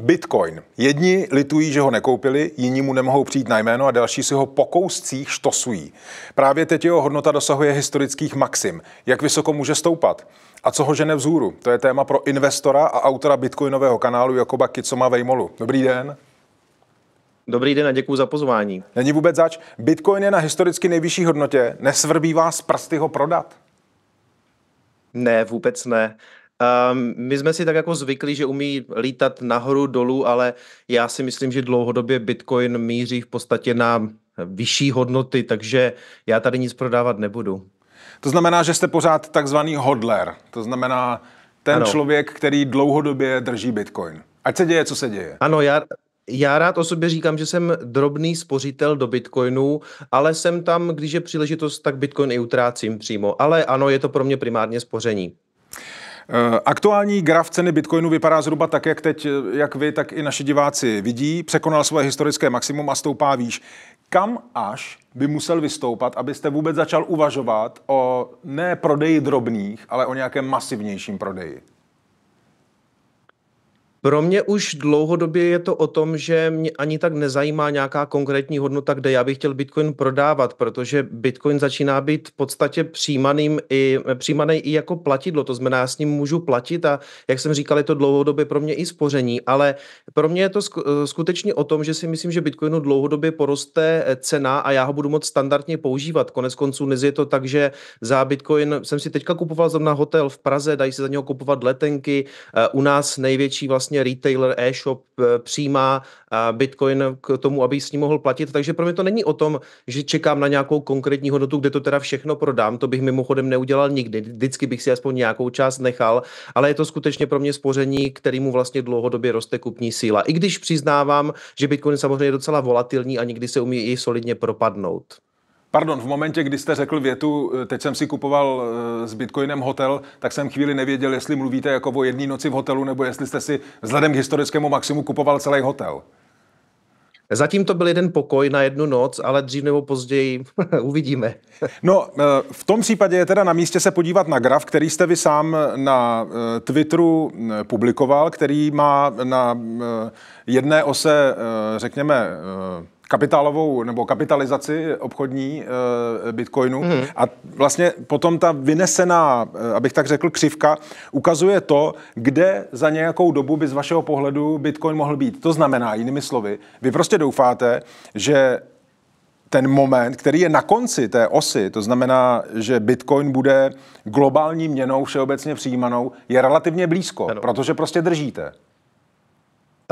Bitcoin. Jedni litují, že ho nekoupili, jiní mu nemohou přijít na jméno a další si ho po kouscích štosují. Právě teď jeho hodnota dosahuje historických maxim. Jak vysoko může stoupat? A co ho žene vzhůru? To je téma pro investora a autora bitcoinového kanálu Jakoba Kicoma Vejmolu. Dobrý den. Dobrý den a děkuji za pozvání. Není vůbec zač. Bitcoin je na historicky nejvyšší hodnotě. Nesvrbí vás prsty ho prodat? Ne, vůbec ne. Ehm, my jsme si tak jako zvykli, že umí lítat nahoru, dolů, ale já si myslím, že dlouhodobě Bitcoin míří v podstatě na vyšší hodnoty, takže já tady nic prodávat nebudu. To znamená, že jste pořád takzvaný hodler. To znamená ten ano. člověk, který dlouhodobě drží Bitcoin. Ať se děje, co se děje. Ano, já, já rád o sobě říkám, že jsem drobný spořitel do bitcoinu, ale jsem tam, když je příležitost, tak bitcoin i utrácím přímo. Ale ano, je to pro mě primárně spoření. Eh, aktuální graf ceny Bitcoinu vypadá zhruba tak, jak teď, eh, jak vy, tak i naši diváci vidí. Překonal svoje historické maximum a stoupá výš. Kam až by musel vystoupat, abyste vůbec začal uvažovat o ne prodeji drobných, ale o nějakém masivnějším prodeji? Pro mě už dlouhodobě je to o tom, že mě ani tak nezajímá nějaká konkrétní hodnota, kde já bych chtěl Bitcoin prodávat, protože Bitcoin začíná být v podstatě přijímaným i, přijímaný i jako platidlo, to znamená, já s ním můžu platit a jak jsem říkal, je to dlouhodobě pro mě i spoření, ale pro mě je to eh, skutečně o tom, že si myslím, že Bitcoinu dlouhodobě poroste eh, cena a já ho budu moc standardně používat. Konec konců dnes je to tak, že za Bitcoin jsem si teďka kupoval zrovna hotel v Praze, dají se za něho kupovat letenky, eh, u nás největší vlastně vlastně retailer e-shop eh, přijímá eh, Bitcoin k tomu, aby s ním mohl platit. Takže pro mě to není o tom, že čekám na nějakou konkrétní hodnotu, kde to teda všechno prodám. To bych mimochodem neudělal nikdy. Vždycky bych si aspoň nějakou část nechal, ale je to skutečně pro mě spoření, kterýmu vlastně dlouhodobě roste kupní síla. I když přiznávám, že Bitcoin samozřejmě je docela volatilní a nikdy se umí i solidně propadnout. Pardon, v momentě, kdy jste řekl větu, eh, teď jsem si kupoval eh, s Bitcoinem hotel, tak jsem chvíli nevěděl, jestli mluvíte jako o jedné noci v hotelu, nebo jestli jste si vzhledem k historickému maximu kupoval celý hotel. Zatím to byl jeden pokoj na jednu noc, ale dřív nebo později uvidíme. no, eh, v tom případě je teda na místě se podívat na graf, který jste vy sám na Twitteru publikoval, který má na jedné ose, řekněme, kapitálovou nebo kapitalizaci obchodní e, Bitcoinu mm. a vlastně potom ta vynesená, eh, abych tak řekl, křivka ukazuje to, kde za nějakou dobu by z vašeho pohledu Bitcoin mohl být. To znamená, jinými slovy, vy prostě doufáte, že ten moment, který je na konci té osy, to znamená, že Bitcoin bude globální měnou všeobecně přijímanou, je relativně blízko, ano. protože prostě držíte.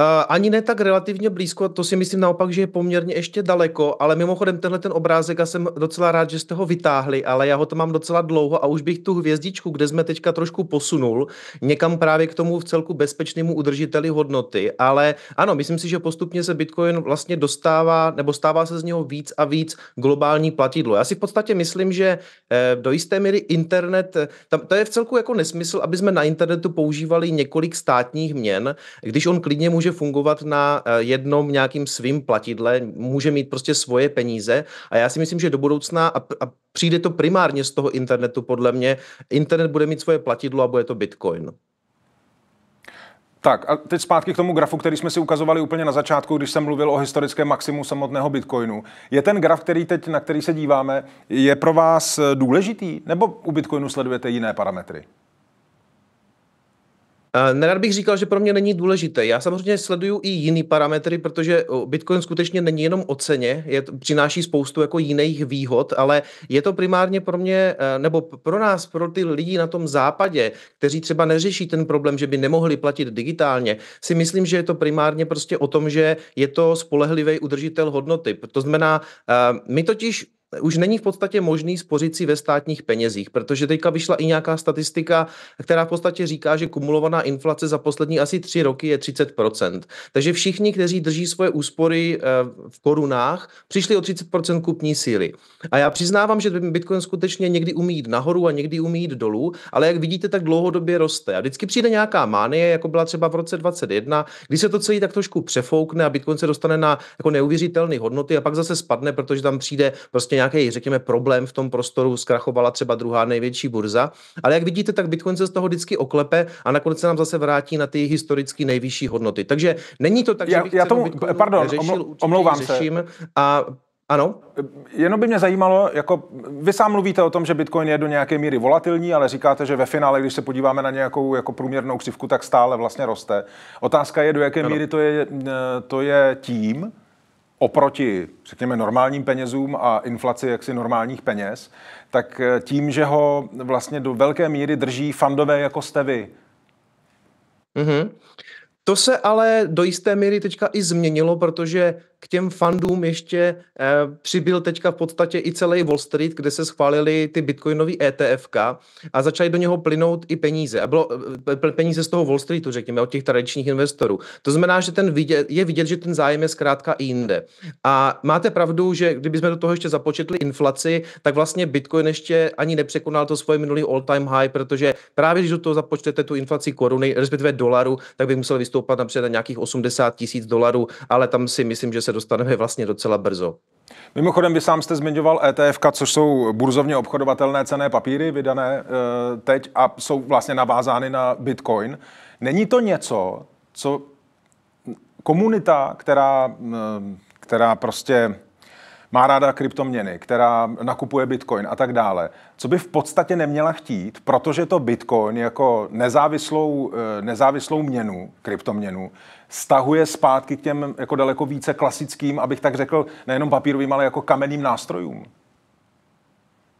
Eh, ani ne tak relativně blízko, to si myslím naopak, že je poměrně ještě daleko, ale mimochodem tenhle ten obrázek, já jsem docela rád, že jste ho vytáhli, ale já ho to mám docela dlouho a už bych tu hvězdičku, kde jsme teďka trošku posunul, někam právě k tomu v celku bezpečnému udržiteli hodnoty, ale ano, myslím si, že postupně se Bitcoin vlastně dostává, nebo stává se z něho víc a víc globální platidlo. Já si v podstatě myslím, že eh, do jisté míry internet, tam, to je v celku jako nesmysl, aby jsme na internetu používali několik státních měn, když on klidně může může fungovat na eh, jednom nějakým svým platidle, může mít prostě svoje peníze a já si myslím, že do budoucna a, a přijde to primárně z toho internetu podle mě, internet bude mít svoje platidlo a bude to Bitcoin. Tak a teď zpátky k tomu grafu, který jsme si ukazovali úplně na začátku, když jsem mluvil o historickém maximu samotného Bitcoinu. Je ten graf, který teď, na který se díváme, je pro vás důležitý? Nebo u Bitcoinu sledujete jiné parametry? Nerad bych říkal, že pro mě není důležité. Já samozřejmě sleduju i jiný parametry, protože Bitcoin skutečně není jenom o ceně, je, přináší spoustu jako jiných výhod, ale je to primárně pro mě, e, nebo pro nás, pro ty lidi na tom západě, kteří třeba neřeší ten problém, že by nemohli platit digitálně, si myslím, že je to primárně prostě o tom, že je to spolehlivý udržitel hodnoty. To znamená, e, my totiž už není v podstatě možný spořit si ve státních penězích, protože teďka vyšla i nějaká statistika, která v podstatě říká, že kumulovaná inflace za poslední asi tři roky je 30%. Takže všichni, kteří drží svoje úspory eh, v korunách, přišli o 30% kupní síly. A já přiznávám, že Bitcoin skutečně někdy umí jít nahoru a někdy umí jít dolů, ale jak vidíte, tak dlouhodobě roste. A vždycky přijde nějaká mánie, jako byla třeba v roce 2021. kdy se to celý tak trošku přefoukne a Bitcoin se dostane na jako neuvěřitelné hodnoty a pak zase spadne, protože tam přijde prostě nějaký, řekněme, problém v tom prostoru, zkrachovala třeba druhá největší burza. Ale jak vidíte, tak Bitcoin se z toho vždycky oklepe a nakonec se nám zase vrátí na ty historicky nejvyšší hodnoty. Takže není to tak, já, že bych já tomu, Bitcoinu pardon, neřešil, omlouvám řeším se. a ano. Jenom by mě zajímalo, jako vy sám mluvíte o tom, že Bitcoin je do nějaké míry volatilní, ale říkáte, že ve finále, když se podíváme na nějakou jako průměrnou křivku, tak stále vlastně roste. Otázka je, do jaké ano. míry to je, to je tím, oproti, řekněme, normálním penězům a inflaci jaksi normálních peněz, tak eh, tím, že ho vlastně do velké míry drží fandové jako jste vy. Mm-hmm. To se ale do jisté míry teďka i změnilo, protože k těm fandům ještě eh, přibyl teďka v podstatě i celý Wall Street, kde se schválili ty bitcoinové ETFK a začaly do něho plynout i peníze. A bylo eh, peníze z toho Wall Streetu, řekněme, od těch tradičních investorů. To znamená, že ten vidět, je vidět, že ten zájem je zkrátka i jinde. A máte pravdu, že kdybychom do toho ještě započetli inflaci, tak vlastně Bitcoin ještě ani nepřekonal to svoje minulý all-time high, protože právě když do toho započtete tu inflaci koruny, respektive dolaru, tak bych musel vystoupat například na nějakých 80 tisíc dolarů, ale tam si myslím, že se dostaneme vlastně docela brzo. Mimochodem, vy sám jste zmiňoval ETF, což jsou burzovně obchodovatelné cené papíry vydané eh, teď a jsou vlastně navázány na Bitcoin. Není to něco, co komunita, která, eh, která prostě má ráda kryptoměny, která nakupuje bitcoin a tak dále, co by v podstatě neměla chtít, protože to bitcoin jako nezávislou, eh, nezávislou měnu, kryptoměnu, stahuje zpátky k těm jako daleko více klasickým, abych tak řekl, nejenom papírovým, ale jako kamenným nástrojům.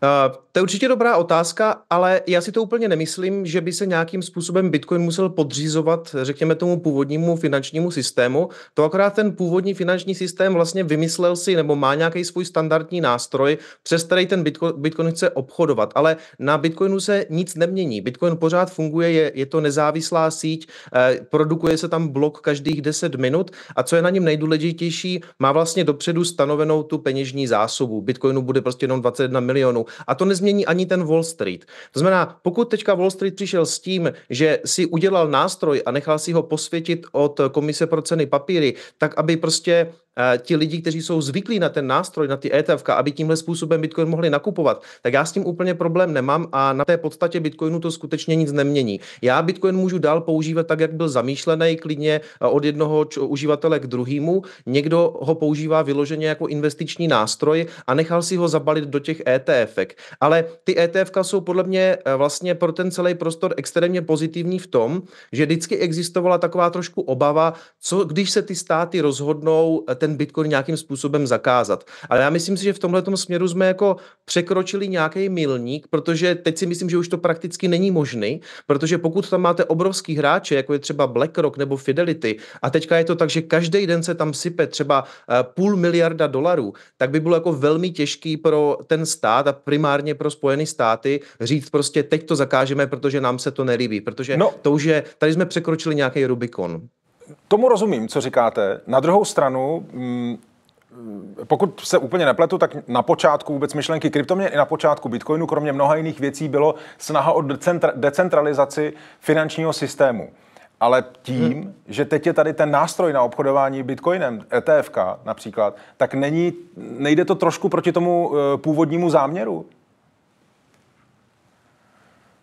Uh, to je určitě dobrá otázka, ale já si to úplně nemyslím, že by se nějakým způsobem Bitcoin musel podřízovat, řekněme, tomu původnímu finančnímu systému. To akorát ten původní finanční systém vlastně vymyslel si nebo má nějaký svůj standardní nástroj, přes který ten Bitcoin, Bitcoin chce obchodovat. Ale na Bitcoinu se nic nemění. Bitcoin pořád funguje, je, je to nezávislá síť, eh, produkuje se tam blok každých 10 minut a co je na něm nejdůležitější, má vlastně dopředu stanovenou tu peněžní zásobu. Bitcoinu bude prostě jenom 21 milionů. A to nezmění ani ten Wall Street. To znamená, pokud teďka Wall Street přišel s tím, že si udělal nástroj a nechal si ho posvětit od Komise pro ceny papíry, tak aby prostě Eh, ti lidi, kteří jsou zvyklí na ten nástroj, na ty ETF, aby tímhle způsobem Bitcoin mohli nakupovat, tak já s tím úplně problém nemám a na té podstatě Bitcoinu to skutečně nic nemění. Já Bitcoin můžu dál používat tak, jak byl zamýšlený, klidně eh, od jednoho č- uživatele k druhému. Někdo ho používá vyloženě jako investiční nástroj a nechal si ho zabalit do těch ETF. Ale ty ETF jsou podle mě eh, vlastně pro ten celý prostor extrémně pozitivní v tom, že vždycky existovala taková trošku obava, co když se ty státy rozhodnou ten ten Bitcoin nějakým způsobem zakázat. Ale já myslím si, že v tomhle směru jsme jako překročili nějaký milník, protože teď si myslím, že už to prakticky není možný, protože pokud tam máte obrovský hráče, jako je třeba BlackRock nebo Fidelity, a teďka je to tak, že každý den se tam sype třeba eh, půl miliarda dolarů, tak by bylo jako velmi těžký pro ten stát a primárně pro Spojené státy říct prostě teď to zakážeme, protože nám se to nelíbí, protože no. to už je, tady jsme překročili nějaký Rubikon. Tomu rozumím, co říkáte. Na druhou stranu, mm, mm, pokud se úplně nepletu, tak na počátku vůbec myšlenky kryptoměn i na počátku Bitcoinu, kromě mnoha jiných věcí, bylo snaha o decentralizaci finančního systému. Ale tím, hmm. že teď je tady ten nástroj na obchodování bitcoinem, ETFK, například, tak není, nejde to trošku proti tomu eh, původnímu záměru?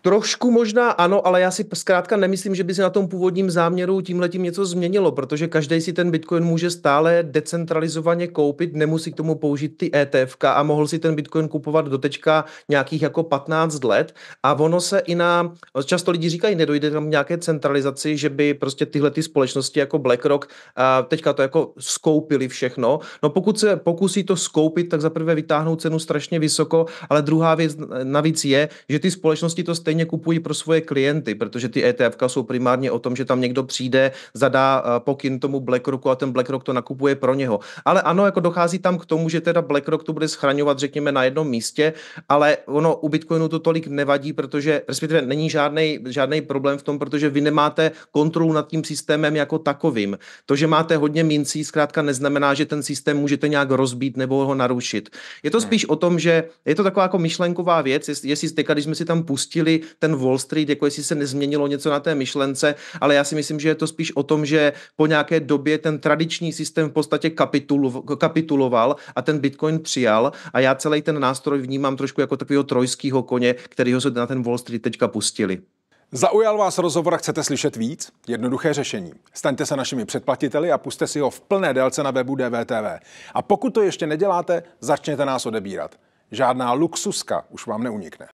Trošku možná ano, ale já si zkrátka nemyslím, že by se na tom původním záměru tímhletím něco změnilo, protože každý si ten Bitcoin může stále decentralizovaně koupit, nemusí k tomu použít ty ETF a mohl si ten Bitcoin kupovat do tečka nějakých jako 15 let a ono se i na, často lidi říkají, nedojde tam nějaké centralizaci, že by prostě tyhle ty společnosti jako BlackRock a teďka to jako skoupili všechno. No pokud se pokusí to skoupit, tak zaprvé vytáhnou cenu strašně vysoko, ale druhá věc navíc je, že ty společnosti to stejně stejně kupují pro svoje klienty, protože ty ETF jsou primárně o tom, že tam někdo přijde, zadá eh, pokyn tomu BlackRocku a ten BlackRock to nakupuje pro něho. Ale ano, jako dochází tam k tomu, že teda BlackRock to bude schraňovat, řekněme, na jednom místě, ale ono u Bitcoinu to tolik nevadí, protože respektive není žádný žádný problém v tom, protože vy nemáte kontrolu nad tím systémem jako takovým. To, že máte hodně mincí, zkrátka neznamená, že ten systém můžete nějak rozbít nebo ho narušit. Je to spíš o tom, že je to taková jako myšlenková věc, jestli teďka, když jsme si tam pustili ten Wall Street, jako jestli se nezměnilo něco na té myšlence, ale já si myslím, že je to spíš o tom, že po nějaké době ten tradiční systém v podstatě kapitulo, kapituloval a ten Bitcoin přijal a já celý ten nástroj vnímám trošku jako takového trojského koně, kterýho se na ten Wall Street teďka pustili. Zaujal vás rozhovor a chcete slyšet víc? Jednoduché řešení. Staňte se našimi předplatiteli a puste si ho v plné délce na webu DVTV. A pokud to ještě neděláte, začněte nás odebírat. Žádná luxuska už vám neunikne.